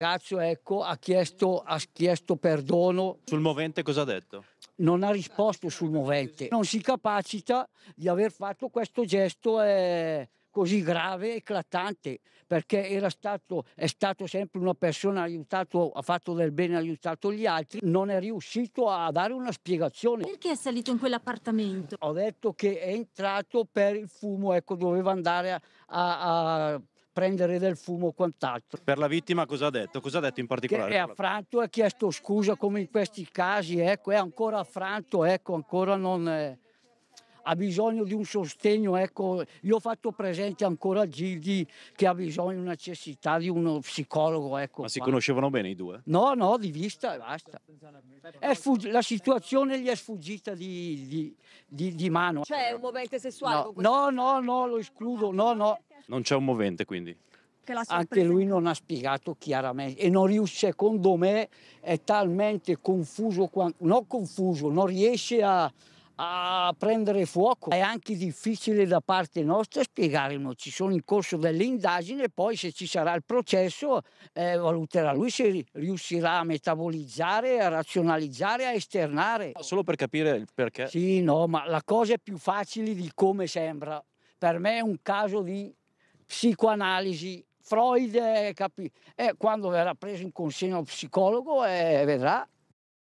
ragazzo ecco, ha, chiesto, ha chiesto perdono. Sul movente cosa ha detto? Non ha risposto sul movente. Non si capacita di aver fatto questo gesto eh, così grave, eclatante, perché era stato, è stato sempre una persona aiutato, ha fatto del bene, ha aiutato gli altri, non è riuscito a dare una spiegazione. Perché è salito in quell'appartamento? Ho detto che è entrato per il fumo, ecco, doveva andare a, a, a prendere del fumo o quant'altro. Per la vittima cosa ha detto? Cosa ha detto in particolare? Che è affranto, ha chiesto scusa come in questi casi, ecco, è ancora affranto, ecco, ancora non... È eh, ha bisogno di un sostegno. Ecco, io ho fatto presente ancora a Gildi che ha bisogno, necessità di uno psicologo. Ecco, Ma si conoscevano bene i due? No, no, di vista e basta. È Sfug- la situazione gli è sfuggita di, di, di, di mano. C'è cioè, un movente sessuale? No, no, no, no, lo escludo, no, no. Non c'è un movente quindi? Anche lui non ha spiegato chiaramente e non riesce, secondo me, è talmente confuso, non confuso, non riesce a, a prendere fuoco. È anche difficile da parte nostra spiegarlo, ci sono in corso delle indagini e poi se ci sarà il processo eh, valuterà lui se riuscirà a metabolizzare, a razionalizzare, a esternare. Solo per capire il perché? Sì, no, ma la cosa è più facile di come sembra. Per me è un caso di psicoanalisi. Freud eh, capì. Eh, quando verrà preso in consegna un psicologo eh, vedrà